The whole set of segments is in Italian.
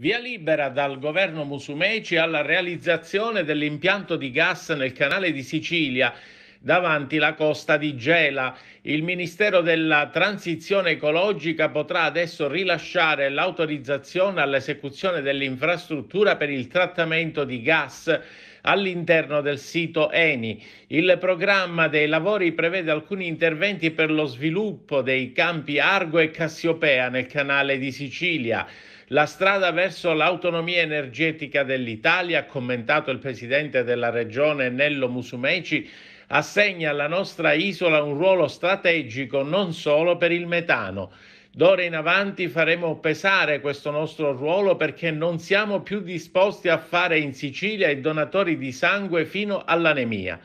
Via libera dal governo Musumeci alla realizzazione dell'impianto di gas nel canale di Sicilia davanti la costa di Gela. Il Ministero della Transizione Ecologica potrà adesso rilasciare l'autorizzazione all'esecuzione dell'infrastruttura per il trattamento di gas all'interno del sito ENI. Il programma dei lavori prevede alcuni interventi per lo sviluppo dei campi Argo e Cassiopea nel canale di Sicilia. La strada verso l'autonomia energetica dell'Italia, ha commentato il presidente della regione Nello Musumeci, assegna alla nostra isola un ruolo strategico non solo per il metano. D'ora in avanti faremo pesare questo nostro ruolo perché non siamo più disposti a fare in Sicilia i donatori di sangue fino all'anemia.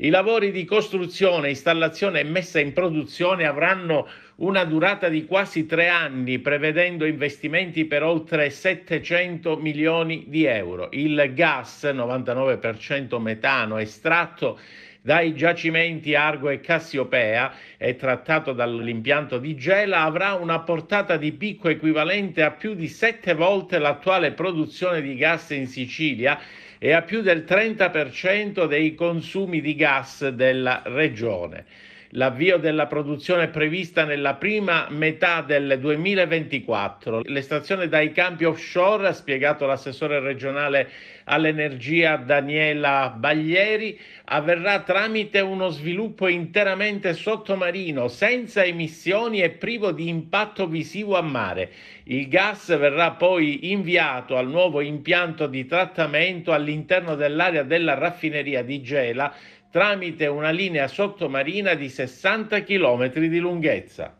I lavori di costruzione, installazione e messa in produzione avranno una durata di quasi tre anni, prevedendo investimenti per oltre 700 milioni di euro. Il gas, 99% metano, estratto dai giacimenti Argo e Cassiopea e trattato dall'impianto di Gela avrà una portata di picco equivalente a più di sette volte l'attuale produzione di gas in Sicilia e a più del 30% dei consumi di gas della regione. L'avvio della produzione è prevista nella prima metà del 2024. L'estrazione dai campi offshore, ha spiegato l'assessore regionale all'energia Daniela Baglieri, avverrà tramite uno sviluppo interamente sottomarino, senza emissioni e privo di impatto visivo a mare. Il gas verrà poi inviato al nuovo impianto di trattamento all'interno dell'area della raffineria di Gela tramite una linea sottomarina di 60 km di lunghezza.